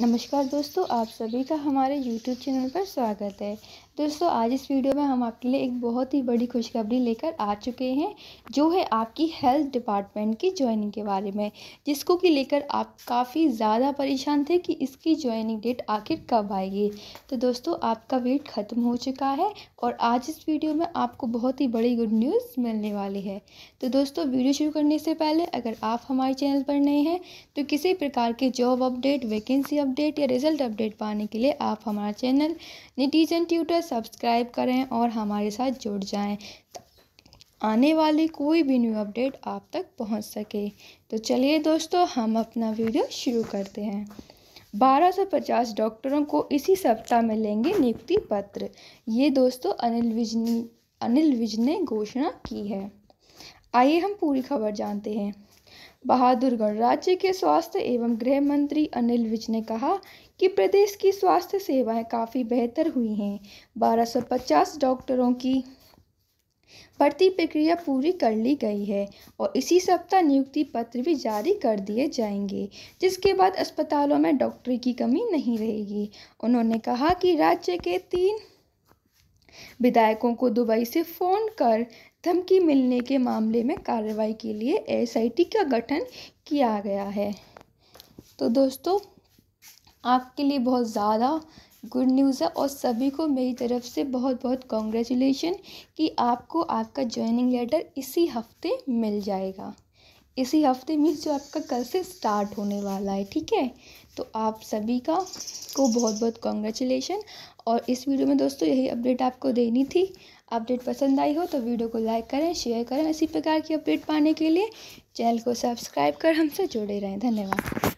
नमस्कार दोस्तों आप सभी का हमारे YouTube चैनल पर स्वागत है दोस्तों आज इस वीडियो में हम आपके लिए एक बहुत ही बड़ी खुशखबरी लेकर आ चुके हैं जो है आपकी हेल्थ डिपार्टमेंट की ज्वाइनिंग के बारे में जिसको कि लेकर आप काफ़ी ज़्यादा परेशान थे कि इसकी ज्वाइनिंग डेट आखिर कब आएगी तो दोस्तों आपका वेट ख़त्म हो चुका है और आज इस वीडियो में आपको बहुत ही बड़ी गुड न्यूज़ मिलने वाली है तो दोस्तों वीडियो शुरू करने से पहले अगर आप हमारे चैनल पर नए हैं तो किसी प्रकार के जॉब अपडेट वैकेंसी अपडेट या रिजल्ट अपडेट पाने के लिए आप हमारा चैनल निटीजन ट्यूटर सब्सक्राइब करें और हमारे साथ जुड़ जाएँ आने वाली कोई भी न्यू अपडेट आप तक पहुंच सके तो चलिए दोस्तों हम अपना वीडियो शुरू करते हैं 1250 डॉक्टरों को इसी सप्ताह में लेंगे नियुक्ति पत्र ये दोस्तों अनिल विज अनिल विज ने घोषणा की है आइए हम पूरी खबर जानते हैं बहादुरगढ़ राज्य के स्वास्थ्य एवं गृह मंत्री अनिल विज ने कहा कि प्रदेश की स्वास्थ्य सेवाएं काफ़ी बेहतर हुई हैं 1250 डॉक्टरों की भर्ती प्रक्रिया पूरी कर ली गई है और इसी सप्ताह नियुक्ति पत्र भी जारी कर दिए जाएंगे जिसके बाद अस्पतालों में डॉक्टरी की कमी नहीं रहेगी उन्होंने कहा कि राज्य के तीन विधायकों को दुबई से फ़ोन कर धमकी मिलने के मामले में कार्रवाई के लिए एसआईटी का गठन किया गया है तो दोस्तों आपके लिए बहुत ज़्यादा गुड न्यूज़ है और सभी को मेरी तरफ से बहुत बहुत कॉन्ग्रेचुलेशन कि आपको आपका ज्वाइनिंग लेटर इसी हफ्ते मिल जाएगा इसी हफ्ते मीन्स जो आपका कल से स्टार्ट होने वाला है ठीक है तो आप सभी का को बहुत बहुत कॉन्ग्रेचुलेशन और इस वीडियो में दोस्तों यही अपडेट आपको देनी थी अपडेट पसंद आई हो तो वीडियो को लाइक करें शेयर करें इसी प्रकार की अपडेट पाने के लिए चैनल को सब्सक्राइब कर हमसे जुड़े रहें धन्यवाद